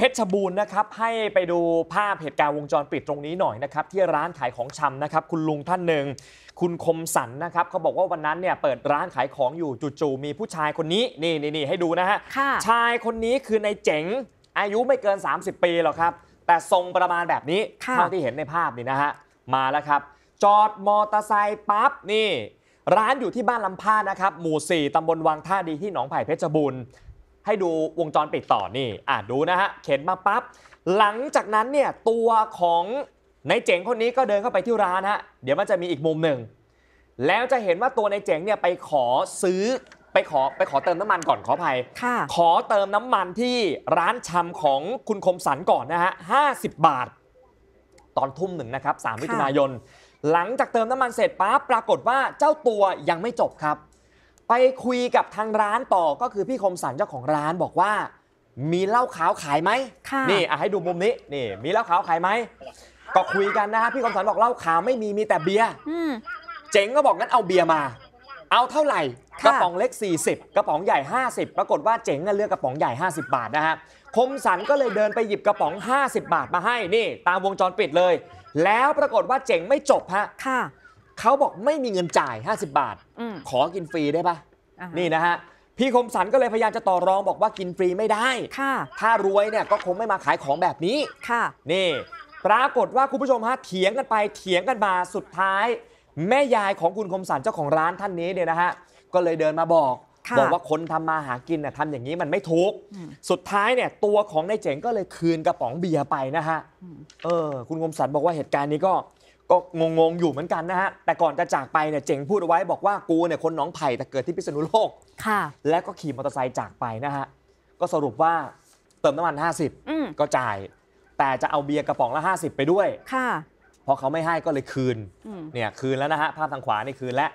เพชรบูรณ์นะครับให้ไปดูภาพเหตุการณ์วงจรปิดตรงนี้หน่อยนะครับที่ร้านขายของชำนะครับ คุณลุงท่านหนึ่ง คุณคมสันนะครับเขาบอกว่าวันนั้นเนี่ยเปิดร้านขายของอยู่จู่ๆมีผู้ชายคนนี้ นี่นี่นี่ให้ดูนะฮะ ชายคนนี้คือในเจ๋งอายุไม่เกิน 30 ปีหรอกครับ แต่ทรงประมาณแบบนี้เท่าที่เห็นในภาพนี่นะฮะ มาแล้วครับ จอด มอเตอร์ไซค์ปั๊บนี่ร้านอยู่ที่บ้านลำพานะครับหมู่4ตำบลวังท่าดีที่หนองไผ่เพชรบูรณ์ให้ดูวงจรปิดต่อนี่อ่ะดูนะฮะเข็นมาปั๊บหลังจากนั้นเนี่ยตัวของนายเจ๋งคนนี้ก็เดินเข้าไปที่ร้านฮะเดี๋ยวมันจะมีอีกมุมหนึ่ง แล้วจะเห็นว่าตัวนายเจ๋งเนี่ยไปขอซื้อไปขอไปขอเติมน้ำมันก่อนขออภัยขอเติมน้ำมันที่ร้านชำของคุณคมสันก่อนนะฮะห้าสิบบาท ตอนทุ่มหนึ่งนะครับสามมิถุนายนหลังจากเติมน้ำมันเสร็จปั๊บปรากฏว่าเจ้าตัวยังไม่จบครับไปคุยกับทางร้านต่อก็คือพี่คมสันเจ้าของร้านบอกว่า มีเหล้าขาวขายไหมค่ะนี่ อ่ะ ให้ดูมุมนี้ นี่มีเหล้าขาวขายไหม ก็คุยกันนะฮะพี่คมสันบอกเหล้าขาวไม่มีมีแต่เบียร์เจ๋งก็บอกงั้นเอาเบียร์มา เอาเท่าไหร่ กระป๋องเล็ก40 กระป๋องใหญ่ 50 ปรากฏว่าเจ๋งน่เลือกกระป๋องใหญ่ 50 บาทนะฮะคมสันก็เลยเดินไปหยิบกระป๋อง 50 บาทมาให้นี่ตามวงจรปิดเลย แล้วปรากฏว่าเจ๋งไม่จบฮะค่ะเขาบอกไม่มีเงินจ่าย 50 บาทอขอกินฟรีได้ปะนี่นะฮะ พี่คมสันก็เลยพยายามจะต่อรองบอกว่ากินฟรีไม่ได้ ค่ะ ถ้ารวยเนี่ยก็คงไม่มาขายของแบบนี้ ค่ะ นี่ ปรากฏว่าคุณผู้ชมฮะเถียงกันไปเถียงกันมาสุดท้าย แม่ยายของคุณคมสัน เจ้าของร้านท่านนี้เนี่ยนะฮะก็เลยเดินมาบอก บอกว่าคนทำมาหากินน่ะทำอย่างนี้มันไม่ถูกสุดท้ายเนี่ยตัวของนายเจ๋งก็เลยคืนกระป๋องเบียร์ไปนะฮะเออคุณคมสัน บอกว่าเหตุการณ์นี้ก็ก็งงๆอยู่เหมือนกันนะฮะ แต่ก่อนจะจากไปเนี่ยเจ๋งพูดเอาไว้บอกว่ากูเนี่ยคนน้องไผ่แต่เกิดที่พิษณุโลก ค่ะ และก็ขี่มอเตอร์ไซค์จากไปนะฮะ ก็สรุปว่าเติมน้ำมันอืมก็จ่าย แต่จะเอาเบียร์กระป๋องละ 50 ไปด้วย ค่ะพอเขาไม่ให้ก็เลยคืน เนี่ยคืนแล้วนะฮะ ภาพทางขวานี่คืนแล้ว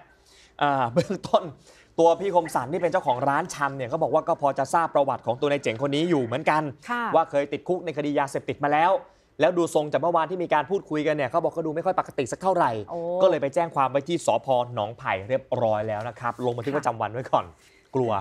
เบื้องต้นตัวพี่คมสันที่เป็นเจ้าของร้านชำเนี่ยเขาบอกว่าก็พอจะทราบประวัติของตัวนายเจ๋งคนนี้อยู่เหมือนกัน ว่าเคยติดคุกในคดียาเสพติดมาแล้วแล้วดูทรงจากเมื่อวานที่มีการพูดคุยกันเนี่ยเขาบอกก็ดูไม่ค่อยปกติสักเท่าไหร่ ก็เลยไปแจ้งความไว้ที่สพหนองไผ่เรียบร้อยแล้วนะครับ ลงมาที่ประจำวันไว้ก่อน กลัว